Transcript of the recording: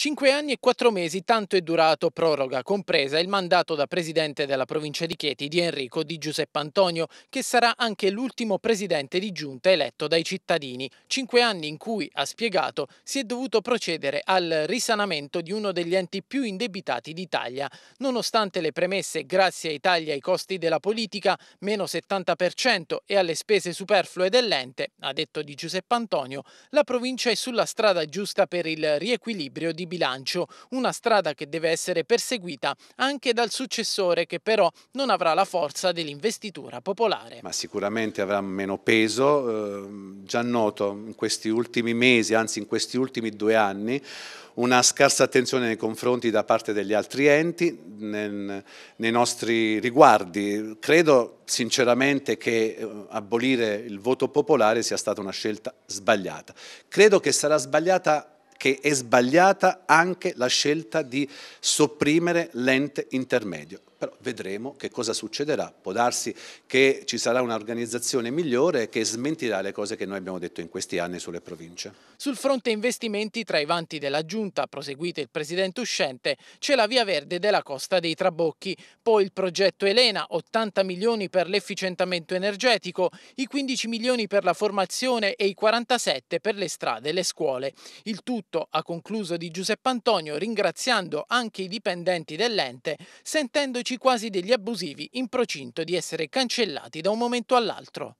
Cinque anni e quattro mesi tanto è durato, proroga compresa, il mandato da presidente della provincia di Chieti di Enrico Di Giuseppe Antonio, che sarà anche l'ultimo presidente di giunta eletto dai cittadini. Cinque anni in cui, ha spiegato, si è dovuto procedere al risanamento di uno degli enti più indebitati d'Italia. Nonostante le premesse grazie ai tagli ai costi della politica, meno 70% e alle spese superflue dell'ente, ha detto Di Giuseppe Antonio, la provincia è sulla strada giusta per il riequilibrio di bilancio, una strada che deve essere perseguita anche dal successore che però non avrà la forza dell'investitura popolare. Ma sicuramente avrà meno peso, eh, già noto in questi ultimi mesi, anzi in questi ultimi due anni, una scarsa attenzione nei confronti da parte degli altri enti, nei nostri riguardi. Credo sinceramente che eh, abolire il voto popolare sia stata una scelta sbagliata. Credo che sarà sbagliata che è sbagliata anche la scelta di sopprimere l'ente intermedio però vedremo che cosa succederà. Può darsi che ci sarà un'organizzazione migliore che smentirà le cose che noi abbiamo detto in questi anni sulle province. Sul fronte investimenti tra i vanti della Giunta, proseguite il presidente uscente, c'è la via verde della costa dei Trabocchi, poi il progetto Elena, 80 milioni per l'efficientamento energetico, i 15 milioni per la formazione e i 47 per le strade e le scuole. Il tutto, ha concluso di Giuseppe Antonio, ringraziando anche i dipendenti dell'ente, sentendoci quasi degli abusivi in procinto di essere cancellati da un momento all'altro.